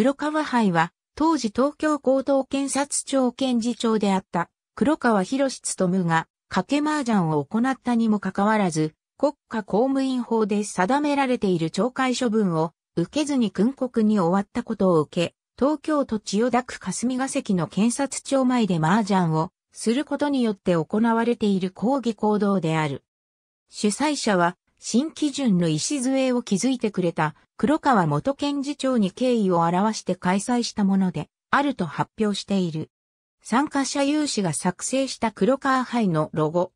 黒川杯は、当時東京高等検察庁検事長であった黒川博史務が賭け麻雀を行ったにもかかわらず、国家公務員法で定められている懲戒処分を受けずに訓告に終わったことを受け、東京都千代田区霞が関の検察庁前で麻雀をすることによって行われている抗議行動である。主催者は新基準の礎を築いてくれた黒川元検事長に敬意を表して開催したものであると発表している。参加者有志が作成した黒川杯のロゴ。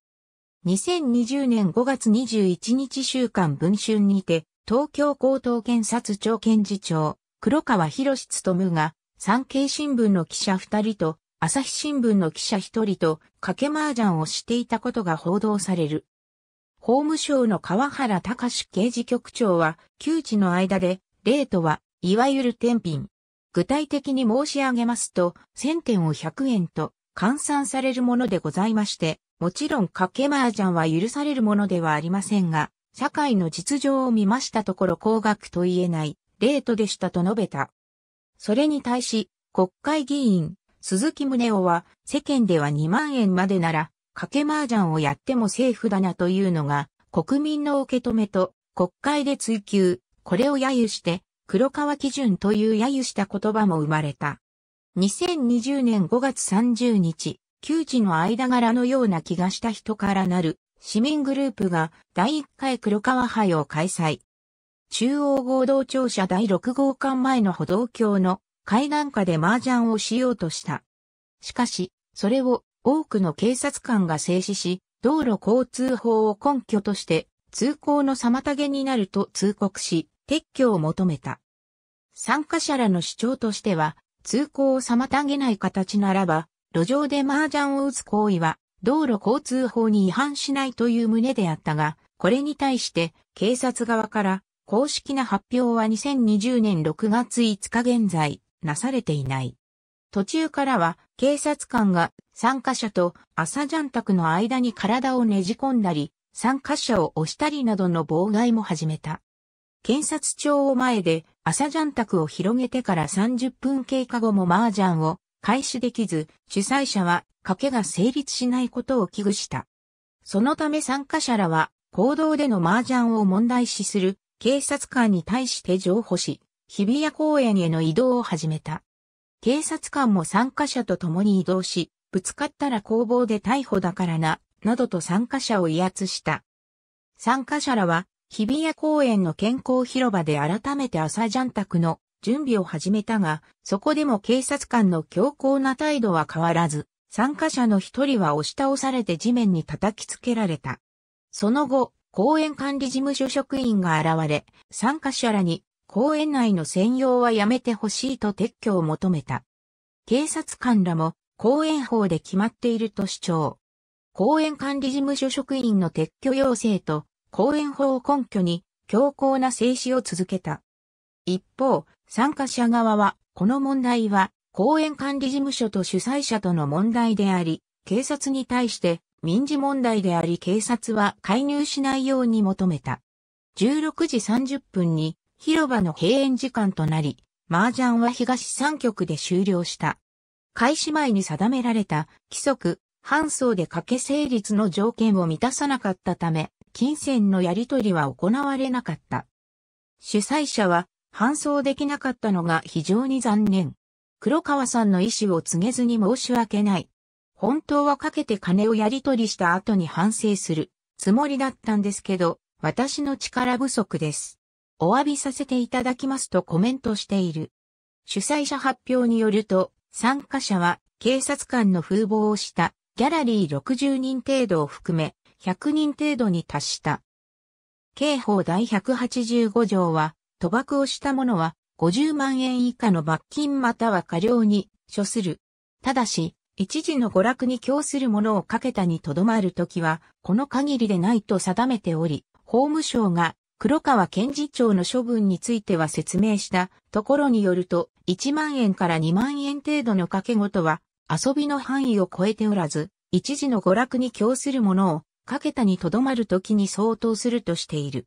2020年5月21日週刊文春にて、東京高等検察庁検事長、黒川博務が、産経新聞の記者2人と、朝日新聞の記者1人と、掛け麻雀をしていたことが報道される。法務省の川原隆刑事局長は、旧知の間で、例とは、いわゆる天品。具体的に申し上げますと、1000点を100円と換算されるものでございまして、もちろんかけ麻雀は許されるものではありませんが、社会の実情を見ましたところ高額と言えない、レートでしたと述べた。それに対し、国会議員、鈴木宗男は、世間では2万円までなら、賭け麻雀をやってもセーフだなというのが、国民の受け止めと、国会で追求、これを揶揄して、黒川基準という揶揄した言葉も生まれた。2020年5月30日、旧知の間柄のような気がした人からなる市民グループが第1回黒川杯を開催。中央合同庁舎第6号館前の歩道橋の階段下で麻雀をしようとした。しかし、それを多くの警察官が制止し、道路交通法を根拠として通行の妨げになると通告し、撤去を求めた。参加者らの主張としては、通行を妨げない形ならば、路上で麻雀を打つ行為は、道路交通法に違反しないという旨であったが、これに対して、警察側から、公式な発表は2020年6月5日現在、なされていない。途中からは、警察官が参加者と朝ジャン宅の間に体をねじ込んだり、参加者を押したりなどの妨害も始めた。検察庁を前で朝ジャン宅を広げてから30分経過後も麻雀を開始できず、主催者は賭けが成立しないことを危惧した。そのため参加者らは行動での麻雀を問題視する警察官に対して情報し、日比谷公園への移動を始めた。警察官も参加者と共に移動し、ぶつかったら工房で逮捕だからな、などと参加者を威圧した。参加者らは、日比谷公園の健康広場で改めて朝ジャン宅の準備を始めたが、そこでも警察官の強硬な態度は変わらず、参加者の一人は押し倒されて地面に叩きつけられた。その後、公園管理事務所職員が現れ、参加者らに公園内の専用はやめてほしいと撤去を求めた。警察官らも公園法で決まっていると主張。公園管理事務所職員の撤去要請と公園法を根拠に強硬な制止を続けた。一方、参加者側は、この問題は公園管理事務所と主催者との問題であり、警察に対して民事問題であり警察は介入しないように求めた。16時30分に広場の閉園時間となり、麻雀は東3局で終了した。開始前に定められた規則、半層で掛け成立の条件を満たさなかったため、金銭のやり取りは行われなかった。主催者は、搬送できなかったのが非常に残念。黒川さんの意思を告げずに申し訳ない。本当はかけて金をやり取りした後に反省するつもりだったんですけど、私の力不足です。お詫びさせていただきますとコメントしている。主催者発表によると、参加者は警察官の風貌をしたギャラリー60人程度を含め100人程度に達した。刑法第185条は、賭博をした者は50万円以下の罰金または過料に処する。ただし、一時の娯楽に供するものをかけたにとどまるときは、この限りでないと定めており、法務省が黒川検事長の処分については説明したところによると、1万円から2万円程度の掛け事は遊びの範囲を超えておらず、一時の娯楽に供するものをかけたにとどまる時に相当するとしている。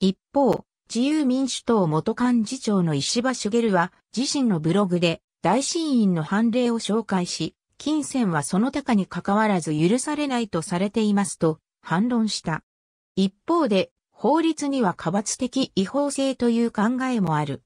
一方、自由民主党元幹事長の石場茂は自身のブログで大審院の判例を紹介し、金銭はその他に関わらず許されないとされていますと反論した。一方で法律には過罰的違法性という考えもある。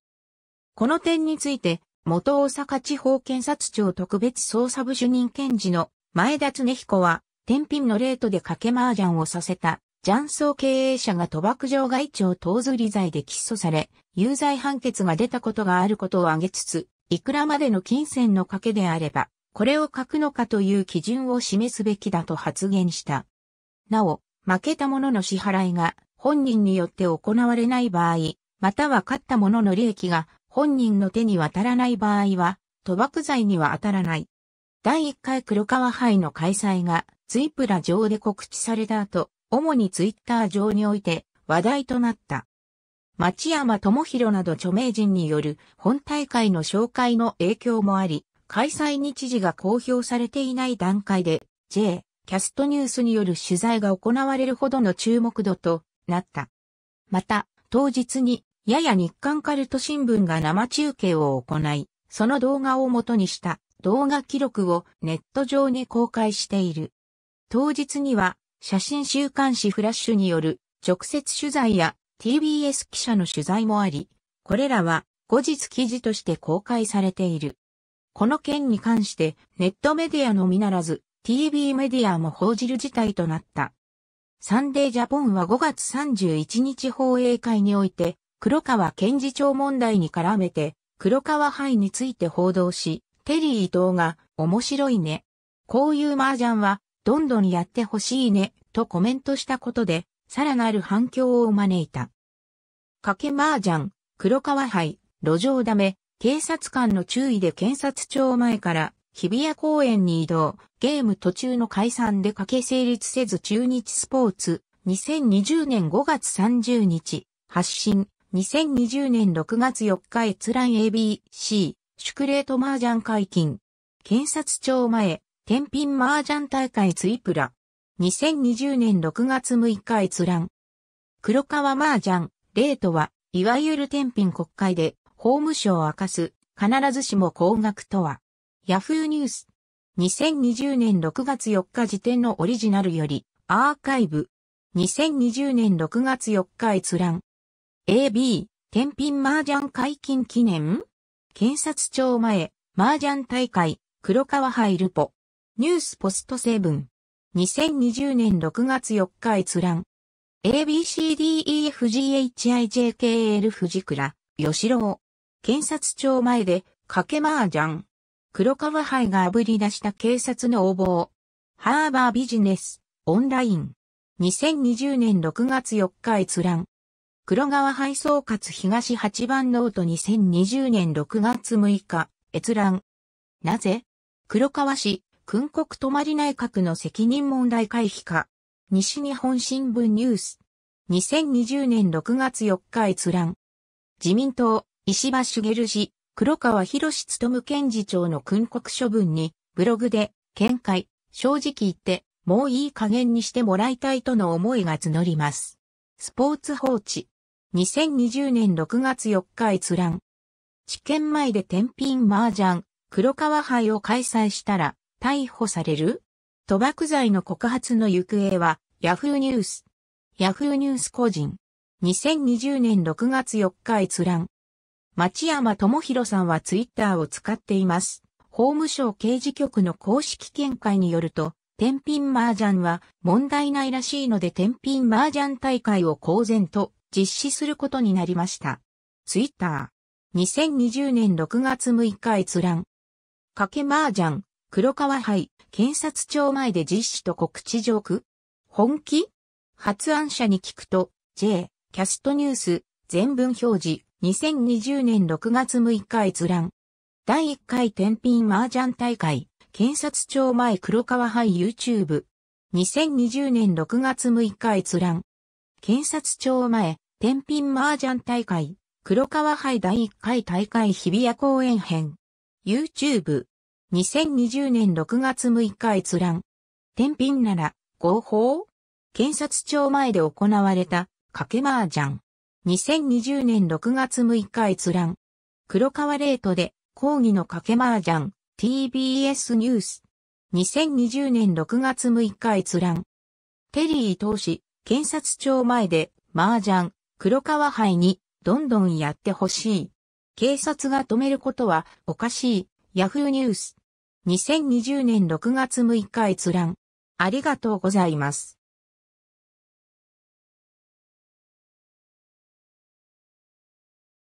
この点について、元大阪地方検察庁特別捜査部主任検事の前田恒彦は、天品のレートで賭け麻雀をさせた、雀荘経営者が賭博場外長等ずり罪で起訴され、有罪判決が出たことがあることを挙げつつ、いくらまでの金銭の賭けであれば、これを書くのかという基準を示すべきだと発言した。なお、負けた者の支払いが本人によって行われない場合、または勝った者の利益が本人の手に渡らない場合は、賭博罪には当たらない。第1回黒川杯の開催がツイプラ上で告知された後、主にツイッター上において話題となった。町山智弘など著名人による本大会の紹介の影響もあり、開催日時が公表されていない段階で J キャストニュースによる取材が行われるほどの注目度となった。また、当日に、やや日刊カルト新聞が生中継を行い、その動画を元にした動画記録をネット上に公開している。当日には、写真週刊誌フラッシュによる直接取材や TBS 記者の取材もあり、これらは後日記事として公開されている。この件に関してネットメディアのみならず TV メディアも報じる事態となった。サンデージャポンは5月31日放映会において、黒川検事長問題に絡めて、黒川杯について報道し、テリー伊藤が、面白いね。こういう麻雀は、どんどんやってほしいね、とコメントしたことで、さらなる反響を招いた。賭け麻雀、黒川杯、路上ダメ、警察官の注意で検察庁前から日比谷公園に移動、ゲーム途中の解散で賭け成立せず中日スポーツ、2020年5月30日、発信、2020年6月4日閲覧 ABC、祝礼と麻雀解禁。検察庁前、天品麻雀大会ツイプラ。2020年6月6日閲覧。黒川麻雀、レートは、いわゆる天品国会で、法務省を明かす、必ずしも高額とは。ヤフーニュース。2020年6月4日時点のオリジナルより、アーカイブ。2020年6月4日閲覧。AB、天品麻雀解禁記念検察庁前、麻雀大会、黒川入ルポ。ニュースポストセブン。2020年6月4日閲覧。ABCDEFGHIJKL 藤倉、吉郎。検察庁前で、かけ麻雀。黒川杯が炙り出した警察の横暴。ハーバービジネス、オンライン。2020年6月4日閲覧。黒川杯総括東8番ノート2020年6月6日、閲覧。なぜ黒川市、訓告泊内閣の責任問題回避か。西日本新聞ニュース。2020年6月4日閲覧。自民党、石破茂氏、黒川博士務検事長の訓告処分に、ブログで、見解、正直言って、もういい加減にしてもらいたいとの思いが募ります。スポーツ放置。2020年6月4日閲覧。知見前で天品麻雀、黒川杯を開催したら、逮捕される賭博罪の告発の行方は、ヤフーニュース。ヤフーニュース個人。2020年6月4日閲覧。町山智博さんはツイッターを使っています。法務省刑事局の公式見解によると、天品麻雀は問題ないらしいので天品麻雀大会を公然と実施することになりました。ツイッター。2020年6月6日閲覧。賭け麻雀、黒川杯、検察庁前で実施と告知上空本気発案者に聞くと、J、キャストニュース、全文表示、2020年6月6日閲覧。第1回天品麻雀大会、検察庁前黒川杯 YouTube。2020年6月6日閲覧。検察庁前、天品麻雀大会、黒川杯第1回大会日比谷公園編。YouTube。2020年6月6日閲覧。天品なら、合法検察庁前で行われた、かけ麻雀。2020年6月6日閲覧。黒川レートで、抗議のかけ麻雀、TBS ニュース。2020年6月6日閲覧。テリー投資、検察庁前で、麻雀、黒川杯に、どんどんやってほしい。警察が止めることは、おかしい。ヤフーニュース。2020年6月6日閲覧。ありがとうございます。